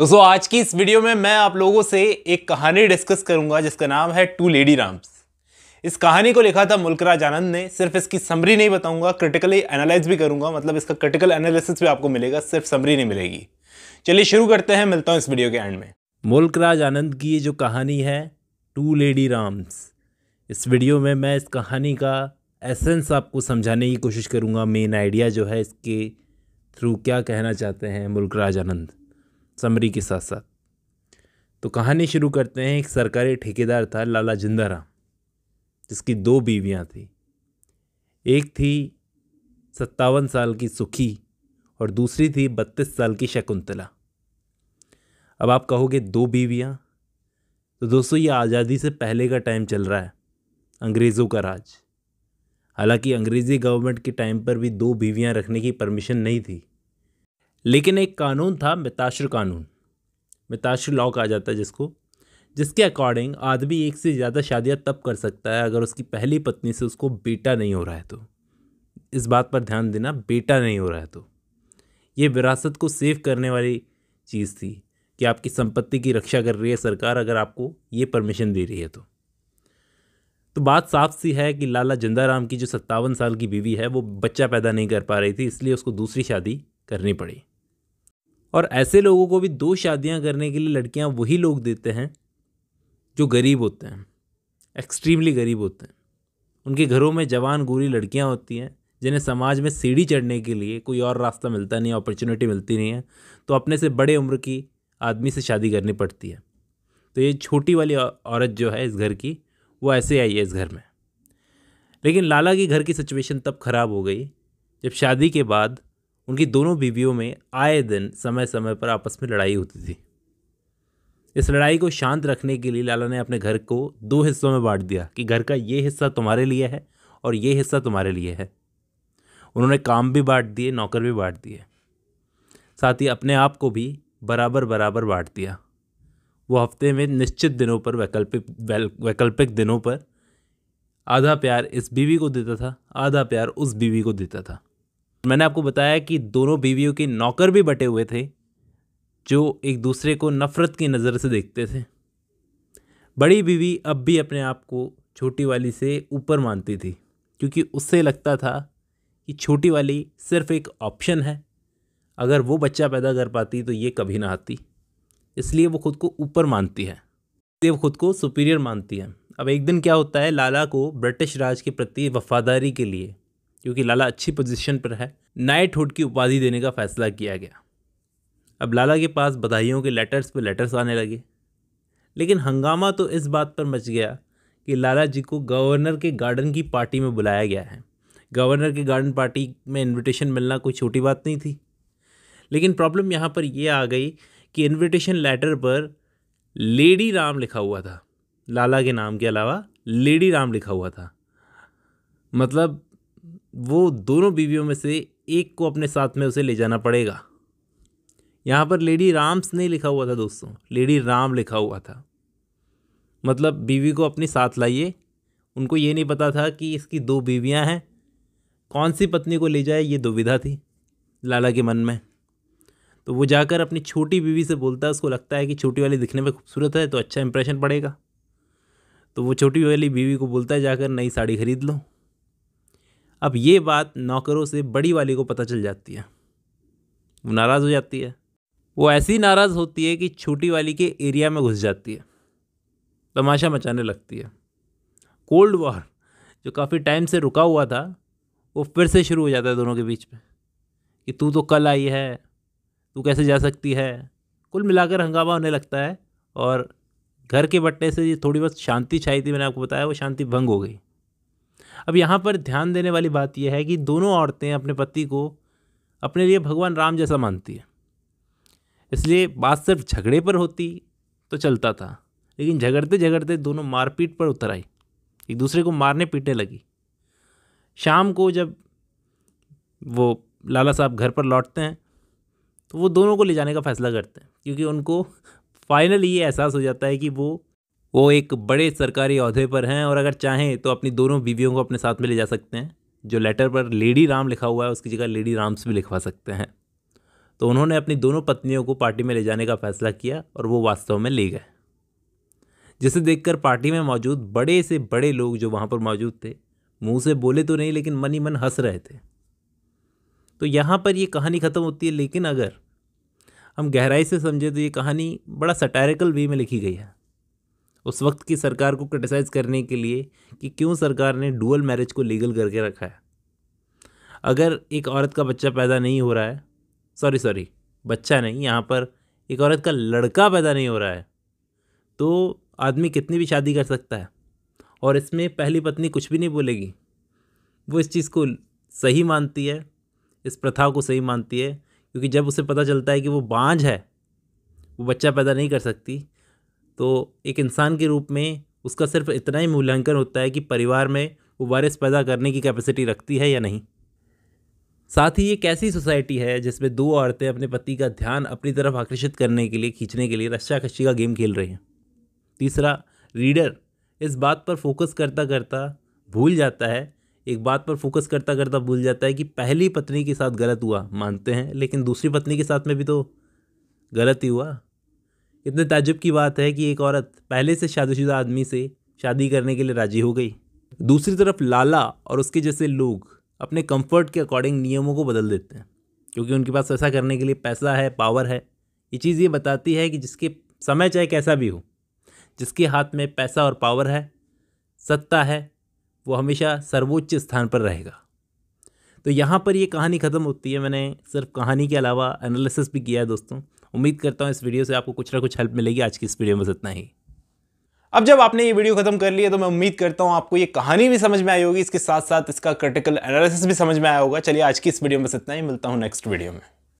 दोस्तों आज की इस वीडियो में मैं आप लोगों से एक कहानी डिस्कस करूंगा जिसका नाम है टू लेडी राम्स इस कहानी को लिखा था मुल्कराज आनंद ने सिर्फ इसकी समरी नहीं बताऊंगा क्रिटिकली एनालाइज भी करूंगा मतलब इसका क्रिटिकल एनालिसिस भी आपको मिलेगा सिर्फ समरी नहीं मिलेगी चलिए शुरू करते हैं मिलता हूँ इस वीडियो के एंड में मुल्कराज आनंद की ये जो कहानी है टू लेडी राम्स इस वीडियो में मैं इस कहानी का एसेंस आपको समझाने की कोशिश करूँगा मेन आइडिया जो है इसके थ्रू क्या कहना चाहते हैं मुल्कराज आनंद समरी के साथ साथ तो कहानी शुरू करते हैं एक सरकारी ठेकेदार था लाला जिंदाराम जिसकी दो बीवियाँ थीं एक थी सत्तावन साल की सुखी और दूसरी थी बत्तीस साल की शकुंतला अब आप कहोगे दो बीवियाँ तो दोस्तों ये आज़ादी से पहले का टाइम चल रहा है अंग्रेज़ों का राज हालांकि अंग्रेज़ी गवर्नमेंट के टाइम पर भी दो बीवियाँ रखने की परमिशन नहीं थी लेकिन एक कानून था मिताश्र कानून मिताश्र लॉ कहा जाता है जिसको जिसके अकॉर्डिंग आदमी एक से ज़्यादा शादियाँ तब कर सकता है अगर उसकी पहली पत्नी से उसको बेटा नहीं हो रहा है तो इस बात पर ध्यान देना बेटा नहीं हो रहा है तो ये विरासत को सेव करने वाली चीज़ थी कि आपकी संपत्ति की रक्षा कर रही है सरकार अगर आपको ये परमिशन दे रही है तो तो बात साफ सी है कि लाला जिंदाराम की जो सत्तावन साल की बीवी है वो बच्चा पैदा नहीं कर पा रही थी इसलिए उसको दूसरी शादी करनी पड़ी और ऐसे लोगों को भी दो शादियां करने के लिए लड़कियां वही लोग देते हैं जो गरीब होते हैं एक्सट्रीमली गरीब होते हैं उनके घरों में जवान गोरी लड़कियां होती हैं जिन्हें समाज में सीढ़ी चढ़ने के लिए कोई और रास्ता मिलता नहीं अपॉर्चुनिटी मिलती नहीं है तो अपने से बड़े उम्र की आदमी से शादी करनी पड़ती है तो ये छोटी वाली औरत जो है इस घर की वो ऐसे आई है इस घर में लेकिन लाला के घर की सिचुएशन तब ख़राब हो गई जब शादी के बाद उनकी दोनों बीवियों में आए दिन समय समय पर आपस में लड़ाई होती थी इस लड़ाई को शांत रखने के लिए लाला ने अपने घर को दो हिस्सों में बांट दिया कि घर का ये हिस्सा तुम्हारे लिए है और ये हिस्सा तुम्हारे लिए है उन्होंने काम भी बांट दिए नौकर भी बांट दिए साथ ही अपने आप को भी बराबर बराबर बांट दिया वो हफ्ते में निश्चित दिनों पर वैकल्पिक वैकल्पिक दिनों पर आधा प्यार इस बीवी को देता था आधा प्यार उस बीवी को देता था मैंने आपको बताया कि दोनों बीवियों के नौकर भी बटे हुए थे जो एक दूसरे को नफ़रत की नज़र से देखते थे बड़ी बीवी अब भी अपने आप को छोटी वाली से ऊपर मानती थी क्योंकि उससे लगता था कि छोटी वाली सिर्फ एक ऑप्शन है अगर वो बच्चा पैदा कर पाती तो ये कभी ना आती इसलिए वो खुद को ऊपर मानती है इसलिए वो खुद को सुपीरियर मानती है अब एक दिन क्या होता है लाला को ब्रिटिश राज के प्रति वफादारी के लिए क्योंकि लाला अच्छी पोजीशन पर है नाइट हुड की उपाधि देने का फैसला किया गया अब लाला के पास बधाइयों के लेटर्स पर लेटर्स आने लगे लेकिन हंगामा तो इस बात पर मच गया कि लाला जी को गवर्नर के गार्डन की पार्टी में बुलाया गया है गवर्नर के गार्डन पार्टी में इन्विटेशन मिलना कोई छोटी बात नहीं थी लेकिन प्रॉब्लम यहाँ पर यह आ गई कि इन्विटेशन लेटर पर लेडी राम लिखा हुआ था लाला के नाम के अलावा लेडी राम लिखा हुआ था मतलब वो दोनों बीवियों में से एक को अपने साथ में उसे ले जाना पड़ेगा यहाँ पर लेडी राम्स नहीं लिखा हुआ था दोस्तों लेडी राम लिखा हुआ था मतलब बीवी को अपने साथ लाइए उनको ये नहीं पता था कि इसकी दो बीवियाँ हैं कौन सी पत्नी को ले जाए ये दुविधा थी लाला के मन में तो वो जाकर अपनी छोटी बीवी से बोलता है उसको लगता है कि छोटी वाली दिखने में खूबसूरत है तो अच्छा इंप्रेशन पड़ेगा तो वो छोटी वाली बीवी को बोलता है जाकर नई साड़ी खरीद लो अब ये बात नौकरों से बड़ी वाली को पता चल जाती है वो नाराज़ हो जाती है वो ऐसी नाराज़ होती है कि छोटी वाली के एरिया में घुस जाती है तमाशा मचाने लगती है कोल्ड वॉर जो काफ़ी टाइम से रुका हुआ था वो फिर से शुरू हो जाता है दोनों के बीच में कि तू तो कल आई है तू कैसे जा सकती है कुल मिलाकर हंगामा होने लगता है और घर के बट्टे से ये थोड़ी बहुत शांति छाई थी मैंने आपको बताया वो शांति भंग हो गई अब यहाँ पर ध्यान देने वाली बात यह है कि दोनों औरतें अपने पति को अपने लिए भगवान राम जैसा मानती है इसलिए बात सिर्फ झगड़े पर होती तो चलता था लेकिन झगड़ते झगड़ते दोनों मारपीट पर उतर आई एक दूसरे को मारने पीटने लगी शाम को जब वो लाला साहब घर पर लौटते हैं तो वो दोनों को ले जाने का फैसला करते हैं क्योंकि उनको फाइनली ये एहसास हो जाता है कि वो वो एक बड़े सरकारी अहदे पर हैं और अगर चाहें तो अपनी दोनों बीवियों को अपने साथ में ले जा सकते हैं जो लेटर पर लेडी राम लिखा हुआ है उसकी जगह लेडी राम्स भी लिखवा सकते हैं तो उन्होंने अपनी दोनों पत्नियों को पार्टी में ले जाने का फैसला किया और वो वास्तव में ले गए जिसे देखकर पार्टी में मौजूद बड़े से बड़े लोग जो वहाँ पर मौजूद थे मुंह से बोले तो नहीं लेकिन मन ही मन हंस रहे थे तो यहाँ पर ये कहानी ख़त्म होती है लेकिन अगर हम गहराई से समझे तो ये कहानी बड़ा सटैरिकल वे में लिखी गई है उस वक्त की सरकार को क्रिटिसाइज़ करने के लिए कि क्यों सरकार ने डुअल मैरिज को लीगल करके रखा है अगर एक औरत का बच्चा पैदा नहीं हो रहा है सॉरी सॉरी बच्चा नहीं यहाँ पर एक औरत का लड़का पैदा नहीं हो रहा है तो आदमी कितनी भी शादी कर सकता है और इसमें पहली पत्नी कुछ भी नहीं बोलेगी वो इस चीज़ को सही मानती है इस प्रथा को सही मानती है क्योंकि जब उसे पता चलता है कि वो बांझ है वो बच्चा पैदा नहीं कर सकती तो एक इंसान के रूप में उसका सिर्फ इतना ही मूल्यांकन होता है कि परिवार में वो वायरस पैदा करने की कैपेसिटी रखती है या नहीं साथ ही ये कैसी सोसाइटी है जिसमें दो औरतें अपने पति का ध्यान अपनी तरफ आकर्षित करने के लिए खींचने के लिए रस्साकशी का गेम खेल रही हैं तीसरा रीडर इस बात पर फोकस करता करता भूल जाता है एक बात पर फोकस करता करता भूल जाता है कि पहली पत्नी के साथ गलत हुआ मानते हैं लेकिन दूसरी पत्नी के साथ में भी तो गलत ही हुआ इतने ताजुब की बात है कि एक औरत पहले से शादीशुदा आदमी से शादी करने के लिए राजी हो गई दूसरी तरफ लाला और उसके जैसे लोग अपने कंफर्ट के अकॉर्डिंग नियमों को बदल देते हैं क्योंकि उनके पास ऐसा करने के लिए पैसा है पावर है ये चीज़ ये बताती है कि जिसके समय चाहे कैसा भी हो जिसके हाथ में पैसा और पावर है सत्ता है वो हमेशा सर्वोच्च स्थान पर रहेगा तो यहाँ पर ये कहानी ख़त्म होती है मैंने सिर्फ कहानी के अलावा एनालिसिस भी किया है दोस्तों उम्मीद करता हूँ इस वीडियो से आपको कुछ ना कुछ हेल्प मिलेगी आज की इस वीडियो में बस इतना ही अब जब आपने ये वीडियो खत्म कर लिया तो मैं उम्मीद करता हूँ आपको ये कहानी भी समझ में आई होगी इसके साथ साथ इसका क्रिटिकल एनालिसिस भी समझ में आया होगा चलिए आज की इस वीडियो में बस इतना ही मिलता हूँ नेक्स्ट वीडियो में